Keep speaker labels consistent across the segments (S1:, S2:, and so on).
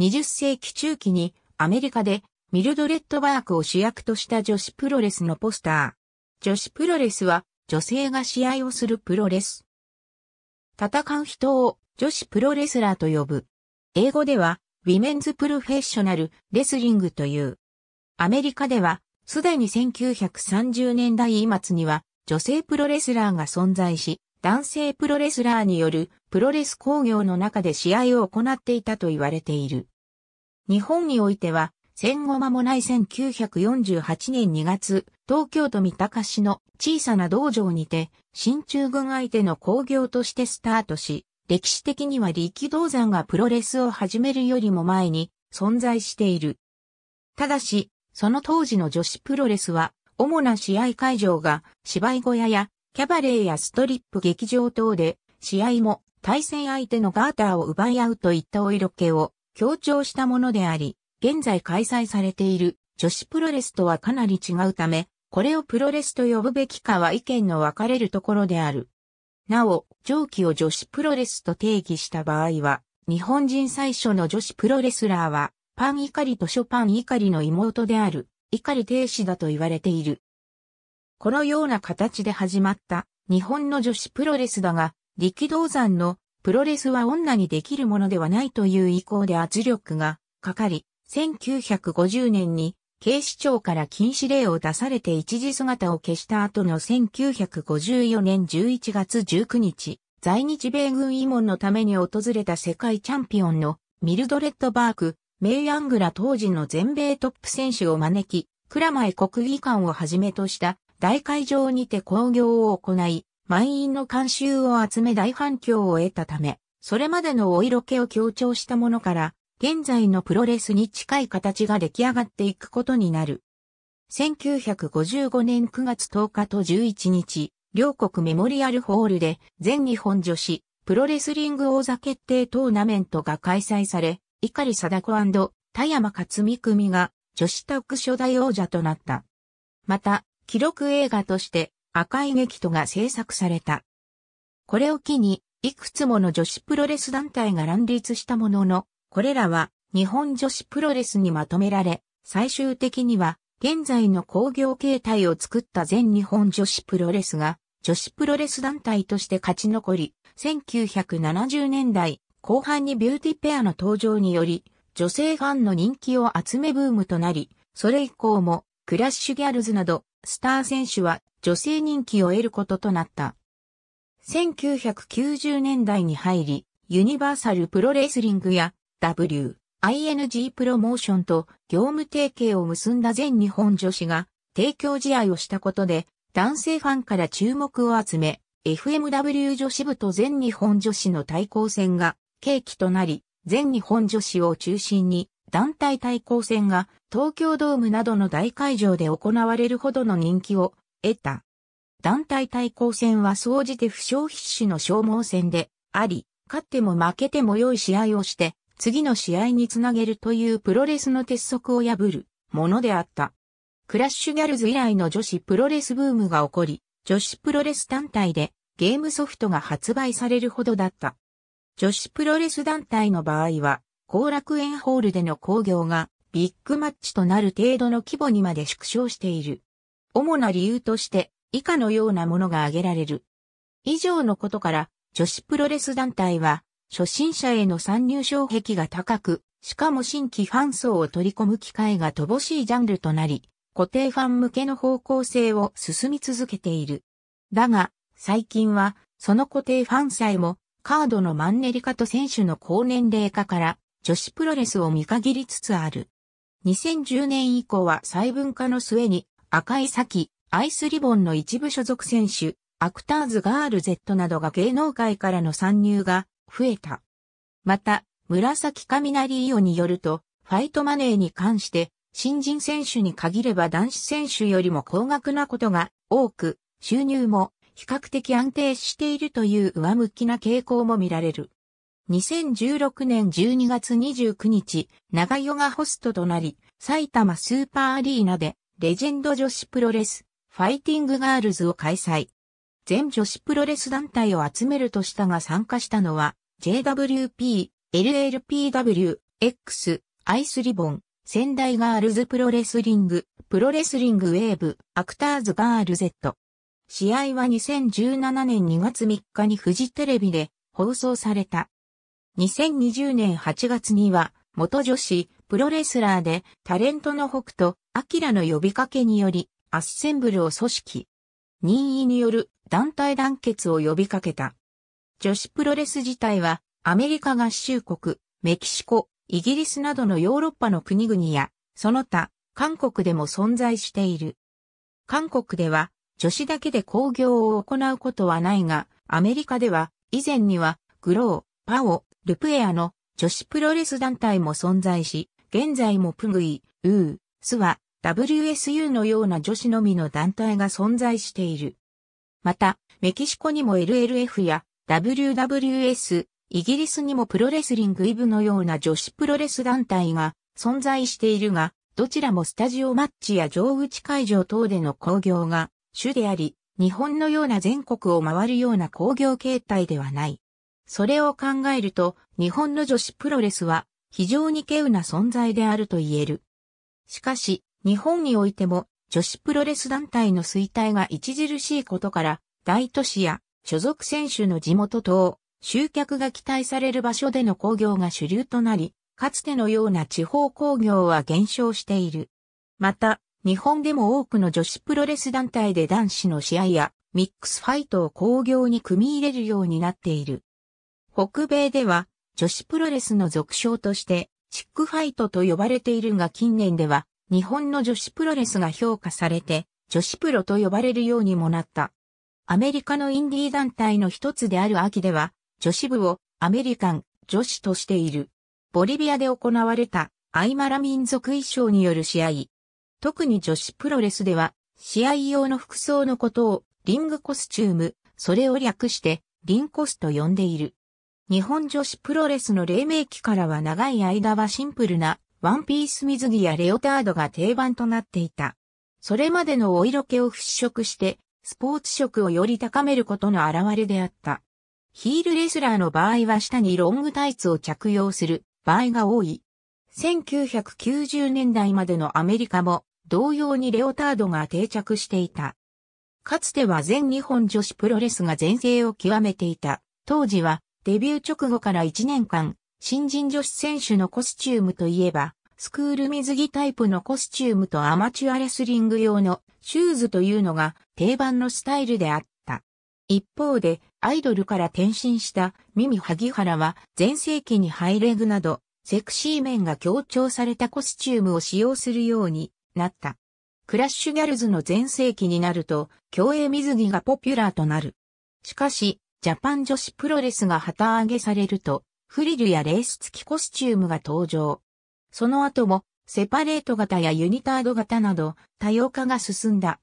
S1: 20世紀中期にアメリカでミルドレッド・バークを主役とした女子プロレスのポスター。女子プロレスは女性が試合をするプロレス。戦う人を女子プロレスラーと呼ぶ。英語ではウィメンズプロフェッショナルレスリングという。アメリカではすでに1930年代末には女性プロレスラーが存在し、男性プロレスラーによるプロレス工業の中で試合を行っていたと言われている。日本においては、戦後間もない1948年2月、東京都三鷹市の小さな道場にて、新中軍相手の工業としてスタートし、歴史的には力道山がプロレスを始めるよりも前に存在している。ただし、その当時の女子プロレスは、主な試合会場が芝居小屋やキャバレーやストリップ劇場等で、試合も対戦相手のガーターを奪い合うといったお色気を強調したものであり、現在開催されている女子プロレスとはかなり違うため、これをプロレスと呼ぶべきかは意見の分かれるところである。なお、上記を女子プロレスと定義した場合は、日本人最初の女子プロレスラーは、パン怒りとショパン怒りの妹である、怒り停止だと言われている。このような形で始まった日本の女子プロレスだが、力道山のプロレスは女にできるものではないという意向で圧力がかかり、1950年に警視庁から禁止令を出されて一時姿を消した後の1954年11月19日、在日米軍慰問のために訪れた世界チャンピオンのミルドレッド・バーク、メイ・アングラ当時の全米トップ選手を招き、蔵前国技館をはじめとした大会場にて興行を行い、満員の監修を集め大反響を得たため、それまでのお色気を強調したものから、現在のプロレスに近い形が出来上がっていくことになる。1955年9月10日と11日、両国メモリアルホールで全日本女子プロレスリング王座決定トーナメントが開催され、碇貞子田山克美組が女子タッグ初代王者となった。また、記録映画として赤い劇とが制作された。これを機に、いくつもの女子プロレス団体が乱立したものの、これらは日本女子プロレスにまとめられ、最終的には現在の工業形態を作った全日本女子プロレスが女子プロレス団体として勝ち残り、1970年代後半にビューティペアの登場により、女性ファンの人気を集めブームとなり、それ以降もクラッシュギャルズなどスター選手は女性人気を得ることとなった。1990年代に入り、ユニバーサルプロレスリングや W、ING プロモーションと業務提携を結んだ全日本女子が提供試合をしたことで男性ファンから注目を集め、FMW 女子部と全日本女子の対抗戦が契機となり、全日本女子を中心に団体対抗戦が東京ドームなどの大会場で行われるほどの人気を得た。団体対抗戦は総じて負傷必至の消耗戦であり、勝っても負けても良い試合をして、次の試合につなげるというプロレスの鉄則を破るものであった。クラッシュギャルズ以来の女子プロレスブームが起こり、女子プロレス団体でゲームソフトが発売されるほどだった。女子プロレス団体の場合は、後楽園ホールでの興行がビッグマッチとなる程度の規模にまで縮小している。主な理由として以下のようなものが挙げられる。以上のことから、女子プロレス団体は、初心者への参入障壁が高く、しかも新規ファン層を取り込む機会が乏しいジャンルとなり、固定ファン向けの方向性を進み続けている。だが、最近は、その固定ファンさえも、カードのマンネリ化と選手の高年齢化から、女子プロレスを見限りつつある。2010年以降は細分化の末に、赤い咲、アイスリボンの一部所属選手、アクターズガール Z などが芸能界からの参入が増えた。また、紫雷イオによると、ファイトマネーに関して、新人選手に限れば男子選手よりも高額なことが多く、収入も比較的安定しているという上向きな傾向も見られる。2016年12月29日、長与がホストとなり、埼玉スーパーアリーナでレジェンド女子プロレス、ファイティングガールズを開催。全女子プロレス団体を集めるとしたが参加したのは、JWP、LLPW、X、アイスリボン、仙台ガールズプロレスリング、プロレスリングウェーブ、アクターズガール Z。試合は2017年2月3日にフジテレビで放送された。2020年8月には、元女子、プロレスラーでタレントの北斗、ラの呼びかけにより、アッセンブルを組織。任意による団体団結を呼びかけた。女子プロレス自体は、アメリカ合衆国、メキシコ、イギリスなどのヨーロッパの国々や、その他、韓国でも存在している。韓国では、女子だけで興行を行うことはないが、アメリカでは、以前には、グロー、パオ、ルプエアの女子プロレス団体も存在し、現在もプグイ、ウー、スは WSU のような女子のみの団体が存在している。また、メキシコにも LLF や WWS、イギリスにもプロレスリングイブのような女子プロレス団体が存在しているが、どちらもスタジオマッチや上打ち会場等での興行が主であり、日本のような全国を回るような興行形態ではない。それを考えると、日本の女子プロレスは非常に稀有な存在であると言える。しかし、日本においても女子プロレス団体の衰退が著しいことから、大都市や所属選手の地元等、集客が期待される場所での工業が主流となり、かつてのような地方工業は減少している。また、日本でも多くの女子プロレス団体で男子の試合やミックスファイトを工業に組み入れるようになっている。北米では女子プロレスの俗称として、チックファイトと呼ばれているが近年では、日本の女子プロレスが評価されて、女子プロと呼ばれるようにもなった。アメリカのインディー団体の一つである秋では、女子部をアメリカン女子としている。ボリビアで行われたアイマラ民族衣装による試合。特に女子プロレスでは、試合用の服装のことをリングコスチューム、それを略してリンコスと呼んでいる。日本女子プロレスの黎明期からは長い間はシンプルなワンピース水着やレオタードが定番となっていた。それまでのお色気を払拭して、スポーツ色をより高めることの表れであった。ヒールレスラーの場合は下にロングタイツを着用する場合が多い。1990年代までのアメリカも同様にレオタードが定着していた。かつては全日本女子プロレスが全盛を極めていた。当時はデビュー直後から1年間、新人女子選手のコスチュームといえば、スクール水着タイプのコスチュームとアマチュアレスリング用のシューズというのが定番のスタイルであった。一方で、アイドルから転身したミミ萩原は前世紀にハイレグなど、セクシー面が強調されたコスチュームを使用するようになった。クラッシュギャルズの前世紀になると、競泳水着がポピュラーとなる。しかし、ジャパン女子プロレスが旗揚げされると、フリルやレース付きコスチュームが登場。その後も、セパレート型やユニタード型など、多様化が進んだ。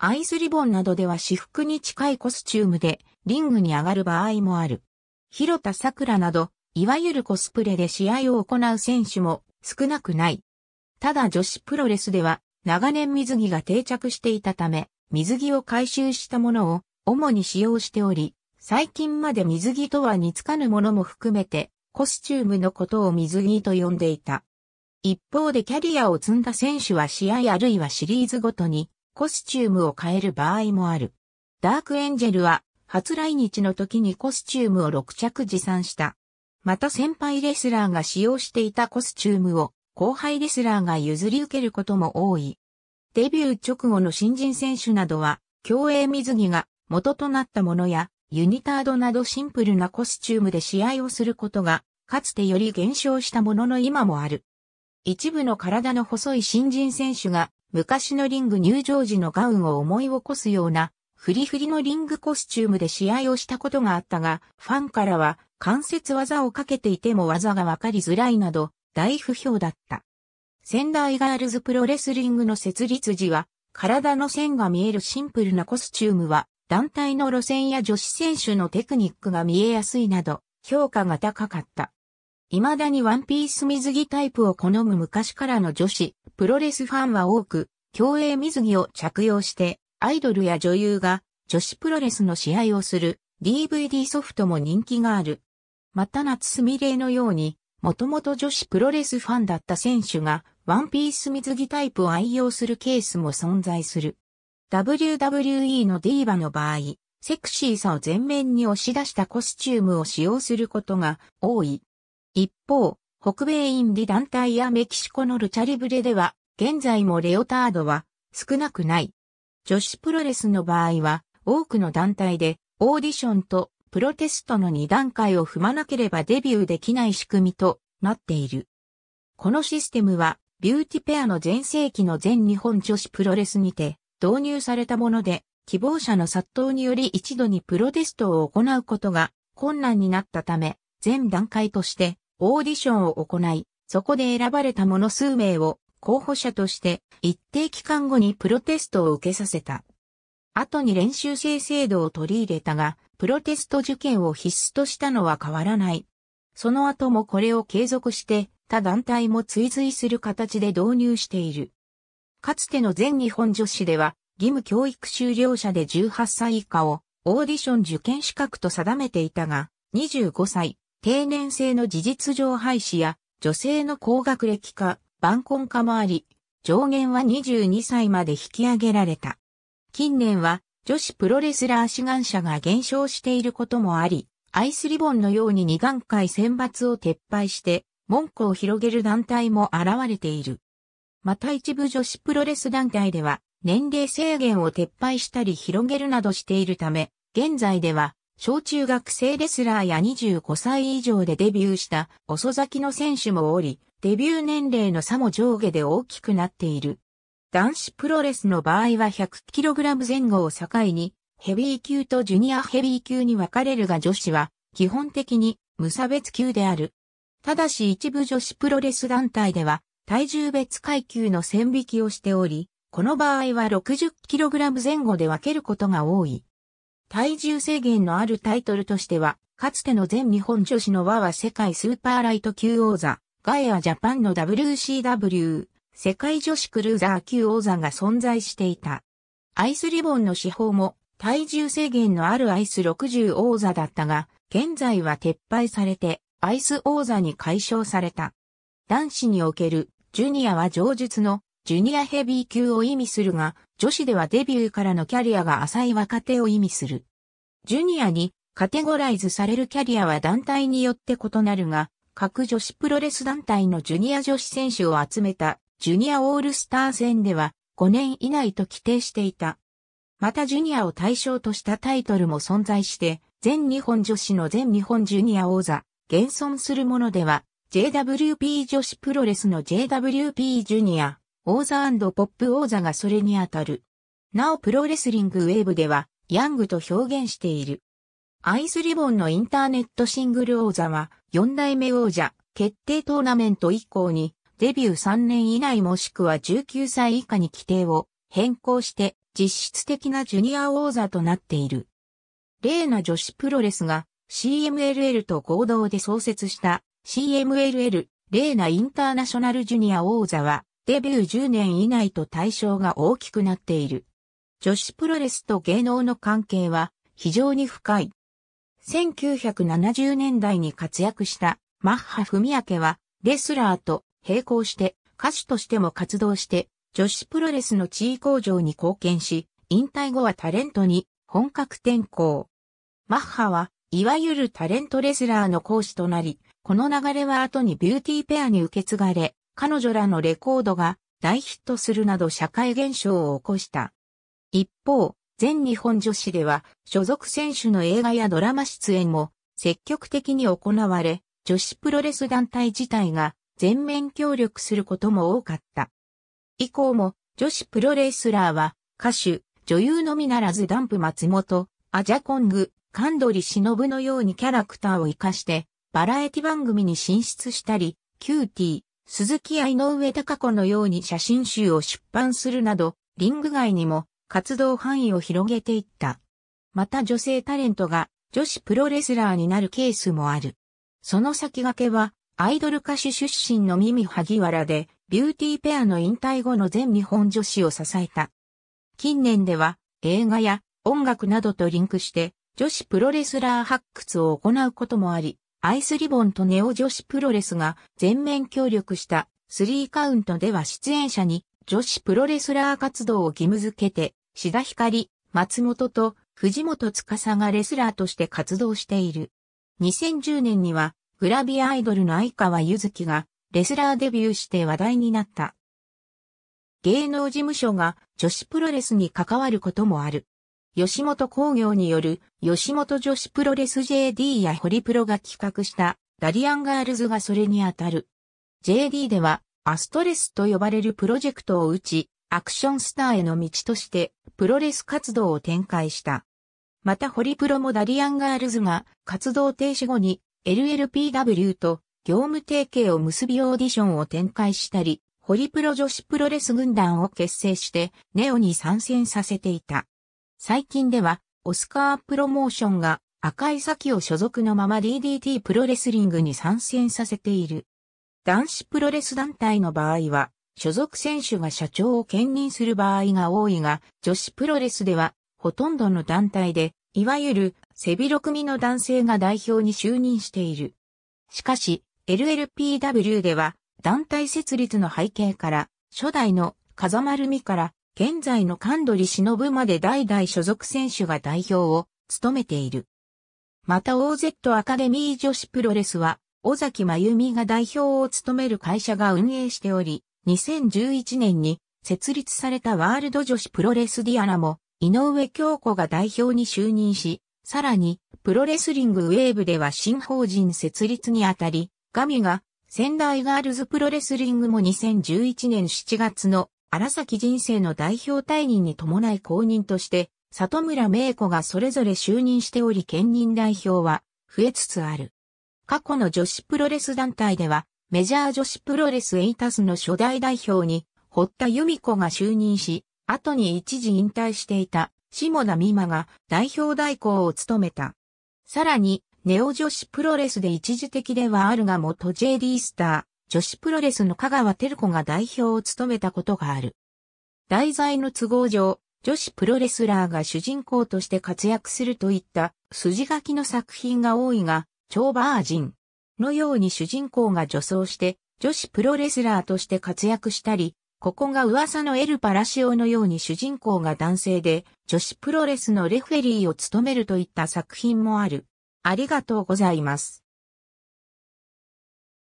S1: アイスリボンなどでは私服に近いコスチュームで、リングに上がる場合もある。広田桜など、いわゆるコスプレで試合を行う選手も少なくない。ただ女子プロレスでは、長年水着が定着していたため、水着を回収したものを主に使用しており、最近まで水着とは似つかぬものも含めて、コスチュームのことを水着と呼んでいた。一方でキャリアを積んだ選手は試合あるいはシリーズごとにコスチュームを変える場合もある。ダークエンジェルは初来日の時にコスチュームを6着持参した。また先輩レスラーが使用していたコスチュームを後輩レスラーが譲り受けることも多い。デビュー直後の新人選手などは競泳水着が元となったものやユニタードなどシンプルなコスチュームで試合をすることが、かつてより減少したものの今もある。一部の体の細い新人選手が、昔のリング入場時のガウンを思い起こすような、フリフリのリングコスチュームで試合をしたことがあったが、ファンからは関節技をかけていても技がわかりづらいなど、大不評だった。仙台ガールズプロレスリングの設立時は、体の線が見えるシンプルなコスチュームは団体の路線や女子選手のテクニックが見えやすいなど、評価が高かった。未だにワンピース水着タイプを好む昔からの女子、プロレスファンは多く、競泳水着を着用して、アイドルや女優が女子プロレスの試合をする DVD ソフトも人気がある。また夏すみれのように、もともと女子プロレスファンだった選手が、ワンピース水着タイプを愛用するケースも存在する。WWE のディーバの場合、セクシーさを前面に押し出したコスチュームを使用することが多い。一方、北米インディ団体やメキシコのルチャリブレでは、現在もレオタードは少なくない。女子プロレスの場合は、多くの団体でオーディションとプロテストの2段階を踏まなければデビューできない仕組みとなっている。このシステムは、ビューティペアの全盛期の全日本女子プロレスにて、導入されたもので、希望者の殺到により一度にプロテストを行うことが困難になったため、全段階としてオーディションを行い、そこで選ばれた者数名を候補者として一定期間後にプロテストを受けさせた。後に練習生制度を取り入れたが、プロテスト受験を必須としたのは変わらない。その後もこれを継続して他団体も追随する形で導入している。かつての全日本女子では、義務教育修了者で18歳以下をオーディション受験資格と定めていたが、25歳、定年制の事実上廃止や、女性の高学歴化、晩婚化もあり、上限は22歳まで引き上げられた。近年は、女子プロレスラー志願者が減少していることもあり、アイスリボンのように2段階選抜を撤廃して、文句を広げる団体も現れている。また一部女子プロレス団体では、年齢制限を撤廃したり広げるなどしているため、現在では、小中学生レスラーや25歳以上でデビューした遅咲きの選手もおり、デビュー年齢の差も上下で大きくなっている。男子プロレスの場合は 100kg 前後を境に、ヘビー級とジュニアヘビー級に分かれるが女子は、基本的に無差別級である。ただし一部女子プロレス団体では、体重別階級の線引きをしており、この場合は 60kg 前後で分けることが多い。体重制限のあるタイトルとしては、かつての全日本女子の和は世界スーパーライト級王座、ガエアジャパンの WCW、世界女子クルーザー級王座が存在していた。アイスリボンの司法も体重制限のあるアイス60王座だったが、現在は撤廃されてアイス王座に解消された。男子におけるジュニアは上述のジュニアヘビー級を意味するが、女子ではデビューからのキャリアが浅い若手を意味する。ジュニアにカテゴライズされるキャリアは団体によって異なるが、各女子プロレス団体のジュニア女子選手を集めたジュニアオールスター戦では5年以内と規定していた。またジュニアを対象としたタイトルも存在して、全日本女子の全日本ジュニア王座、現存するものでは JWP 女子プロレスの JWP ジュニア、王座ポップ王座がそれにあたる。なおプロレスリングウェーブでは、ヤングと表現している。アイスリボンのインターネットシングル王座は、4代目王者、決定トーナメント以降に、デビュー3年以内もしくは19歳以下に規定を変更して、実質的なジュニア王座となっている。例の女子プロレスが CMLL と合同で創設した CMLL、レーナインターナショナルジュニア王座は、デビュー10年以内と対象が大きくなっている。女子プロレスと芸能の関係は非常に深い。1970年代に活躍したマッハ文明は、レスラーと並行して歌手としても活動して、女子プロレスの地位向上に貢献し、引退後はタレントに本格転向。マッハは、いわゆるタレントレスラーの講師となり、この流れは後にビューティーペアに受け継がれ、彼女らのレコードが大ヒットするなど社会現象を起こした。一方、全日本女子では所属選手の映画やドラマ出演も積極的に行われ、女子プロレス団体自体が全面協力することも多かった。以降も女子プロレスラーは歌手、女優のみならずダンプ松本、アジャコング、カンドリ忍のようにキャラクターを活かしてバラエティ番組に進出したり、キューティー、鈴木愛の上高子のように写真集を出版するなど、リング外にも活動範囲を広げていった。また女性タレントが女子プロレスラーになるケースもある。その先駆けは、アイドル歌手出身のミミ萩原で、ビューティーペアの引退後の全日本女子を支えた。近年では、映画や音楽などとリンクして、女子プロレスラー発掘を行うこともあり、アイスリボンとネオ女子プロレスが全面協力した3カウントでは出演者に女子プロレスラー活動を義務付けて、志田光、松本と藤本司がレスラーとして活動している。2010年にはグラビアアイドルの相川ゆずきがレスラーデビューして話題になった。芸能事務所が女子プロレスに関わることもある。吉本工業による吉本女子プロレス JD やホリプロが企画したダリアンガールズがそれにあたる。JD ではアストレスと呼ばれるプロジェクトを打ち、アクションスターへの道としてプロレス活動を展開した。またホリプロもダリアンガールズが活動停止後に LLPW と業務提携を結びオーディションを展開したり、ホリプロ女子プロレス軍団を結成してネオに参戦させていた。最近では、オスカープロモーションが赤い先を所属のまま DDT プロレスリングに参戦させている。男子プロレス団体の場合は、所属選手が社長を兼任する場合が多いが、女子プロレスでは、ほとんどの団体で、いわゆる、背広組の男性が代表に就任している。しかし、LLPW では、団体設立の背景から、初代の風丸美から現在の神取忍まで代々所属選手が代表を務めている。また OZ アカデミー女子プロレスは、尾崎真由美が代表を務める会社が運営しており、2011年に設立されたワールド女子プロレスディアナも、井上京子が代表に就任し、さらに、プロレスリングウェーブでは新法人設立にあたり、ガミが仙台ガールズプロレスリングも2011年7月の荒崎人生の代表退任に伴い公認として、里村明子がそれぞれ就任しており兼任代表は増えつつある。過去の女子プロレス団体では、メジャー女子プロレスエイタスの初代代表に、堀田由美子が就任し、後に一時引退していた下田美馬が代表代行を務めた。さらに、ネオ女子プロレスで一時的ではあるが元 JD スター、女子プロレスの香川照子が代表を務めたことがある。題材の都合上、女子プロレスラーが主人公として活躍するといった筋書きの作品が多いが、超バージンのように主人公が女装して女子プロレスラーとして活躍したり、ここが噂のエル・パラシオのように主人公が男性で女子プロレスのレフェリーを務めるといった作品もある。ありがとうございます。